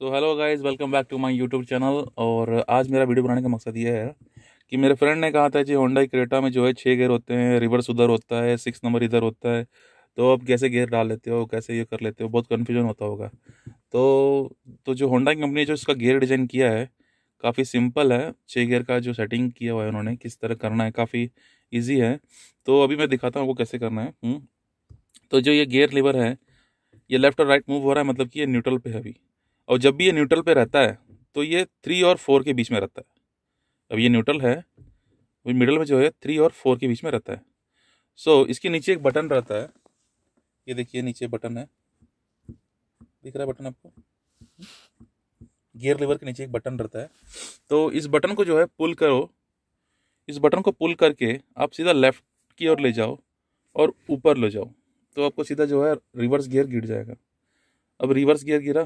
So hello guys welcome back to my YouTube channel और आज मेरा वीडियो बनाने का मकसद ये है कि मेरे फ्रेंड ने कहा था जी होंडा क्रेटा में जो है छः गेयर होते हैं रिवर्स उधर होता है सिक्स नंबर इधर होता है तो आप कैसे गेयर डाल लेते हो कैसे ये कर लेते हो बहुत कन्फ्यूजन होता होगा तो तो जो होंडा की कंपनी जो इसका गेयर डिज़ाइन किया है काफ़ी सिंपल है छः गेयर का जो सेटिंग किया हुआ है उन्होंने किस तरह करना है काफ़ी ईजी है तो अभी मैं दिखाता हूँ वो कैसे करना है हुँ? हम्म, तो जो ये गेयर लीवर है ये लेफ़्ट और राइट मूव हो रहा है मतलब कि ये न्यूट्रल पे है अभी और जब भी ये न्यूट्रल पे रहता है तो ये थ्री और फोर के बीच में रहता है अब ये न्यूट्रल है मिडल में जो है थ्री और फोर के बीच में रहता है सो so, इसके नीचे एक बटन रहता है ये देखिए नीचे बटन है दिख रहा है बटन आपको गियर लीवर के नीचे एक बटन रहता है तो इस बटन को जो है पुल करो इस बटन को पुल करके आप सीधा लेफ्ट की ओर ले जाओ और ऊपर ले जाओ तो आपको सीधा जो है रिवर्स गियर गिर जाएगा अब रिवर्स गियर गिरा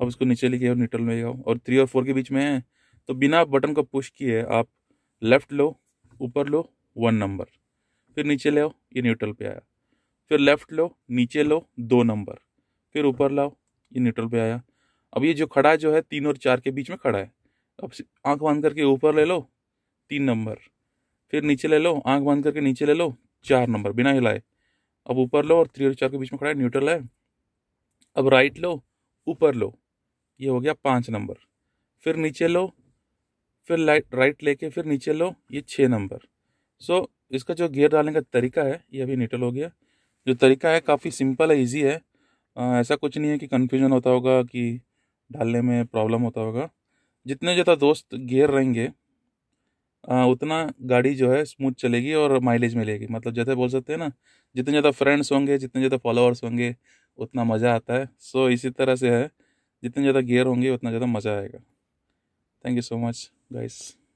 अब इसको नीचे लेके और न्यूट्रल में जाओ और थ्री और फोर के बीच में है तो बिना बटन को पुश किए आप लेफ़्ट लो ऊपर लो वन नंबर फिर नीचे ले आओ ये न्यूट्रल पे आया फिर लेफ़्ट लो नीचे लो दो नंबर फिर ऊपर लाओ ये न्यूट्रल पे आया अब ये जो खड़ा जो है तीन और चार के बीच में खड़ा है अब आंख बंद करके ऊपर ले लो तीन नंबर फिर नीचे ले लो आंख बंद करके नीचे ले लो चार नंबर बिना हिलाए अब ऊपर लो और थ्री और चार के बीच में खड़ा है न्यूट्रल है अब राइट लो ऊपर लो ये हो गया पाँच नंबर फिर नीचे लो फिर लाइट राइट लेके फिर नीचे लो ये छः नंबर सो so, इसका जो गियर डालने का तरीका है ये अभी निटल हो गया जो तरीका है काफ़ी सिंपल है इजी है आ, ऐसा कुछ नहीं है कि कन्फ्यूजन होता होगा कि डालने में प्रॉब्लम होता होगा जितने ज़्यादा दोस्त गियर रहेंगे आ, उतना गाड़ी जो है स्मूथ चलेगी और माइलेज मिलेगी मतलब जैसे बोल सकते हैं ना जितने ज़्यादा फ्रेंड्स होंगे जितने ज़्यादा फॉलोअर्स होंगे उतना मज़ा आता है सो इसी तरह से है जितने ज़्यादा गियर होंगे उतना ज़्यादा मज़ा आएगा thank you so much guys